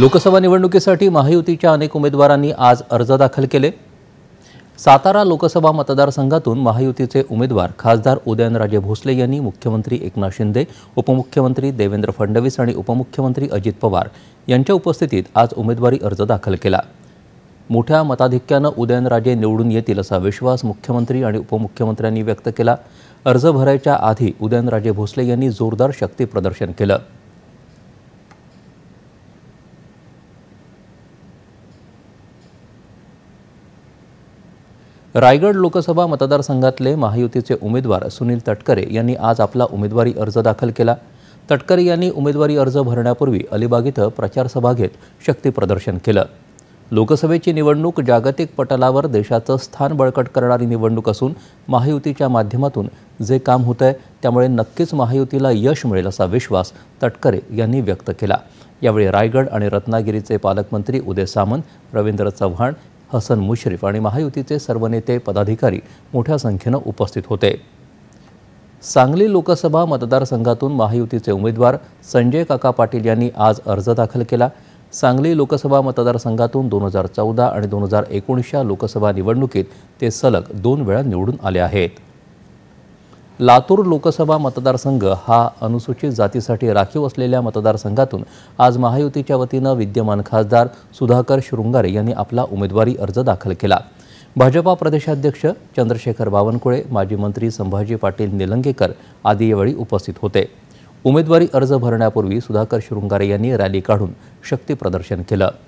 लोकसभा निवडणुकीसाठी महायुतीच्या अनेक उमेदवारांनी आज अर्ज दाखल केले सातारा लोकसभा मतदारसंघातून महायुतीचे उमेदवार खासदार उदयनराजे भोसले यांनी मुख्यमंत्री एकनाथ शिंदे उपमुख्यमंत्री देवेंद्र फडणवीस आणि उपमुख्यमंत्री अजित पवार यांच्या उपस्थितीत आज उमेदवारी अर्ज दाखल केला मोठ्या मताधिक्यानं उदयनराजे निवडून येतील असा विश्वास मुख्यमंत्री आणि उपमुख्यमंत्र्यांनी व्यक्त केला अर्ज भरायच्या आधी उदयनराजे भोसले यांनी जोरदार शक्तीप्रदर्शन केलं रायगड लोकसभा मतदारसंघातले महायुतीचे उमेदवार सुनील तटकरे यांनी आज आपला उमेदवारी अर्ज दाखल केला तटकरे यांनी उमेदवारी अर्ज भरण्यापूर्वी अलिबाग इथं प्रचारसभा घेत शक्तीप्रदर्शन केलं लोकसभेची निवडणूक जागतिक पटलावर देशाचं स्थान बळकट करणारी निवडणूक असून महायुतीच्या माध्यमातून जे काम होत आहे त्यामुळे नक्कीच महायुतीला यश मिळेल असा विश्वास तटकरे यांनी व्यक्त केला यावेळी रायगड आणि रत्नागिरीचे पालकमंत्री उदय सामंत रवींद्र चव्हाण हसन मुश्रीफ आणि महायुतीचे सर्व नेते पदाधिकारी मोठ्या संख्येनं उपस्थित होते सांगली लोकसभा मतदारसंघातून महायुतीचे उमेदवार संजय काका पाटील यांनी आज अर्ज दाखल केला सांगली लोकसभा मतदारसंघातून दोन हजार चौदा आणि दोन हजार एकोणीसच्या लोकसभा निवडणुकीत ते सलग दोन वेळा निवडून आले आहेत लातूर लोकसभा मतदारसंघ हा अनुसूचित जातीसाठी राखीव असलेल्या मतदारसंघातून आज महायुतीच्या वतीनं विद्यमान खासदार सुधाकर शृंगारे यांनी आपला उमेदवारी अर्ज दाखल केला भाजपा प्रदेशाध्यक्ष चंद्रशेखर बावनकुळे माजी मंत्री संभाजी पाटील निलंगेकर आदी यावेळी उपस्थित होते उमेदवारी अर्ज भरण्यापूर्वी सुधाकर शृंगारे यांनी रॅली काढून शक्तीप्रदर्शन केलं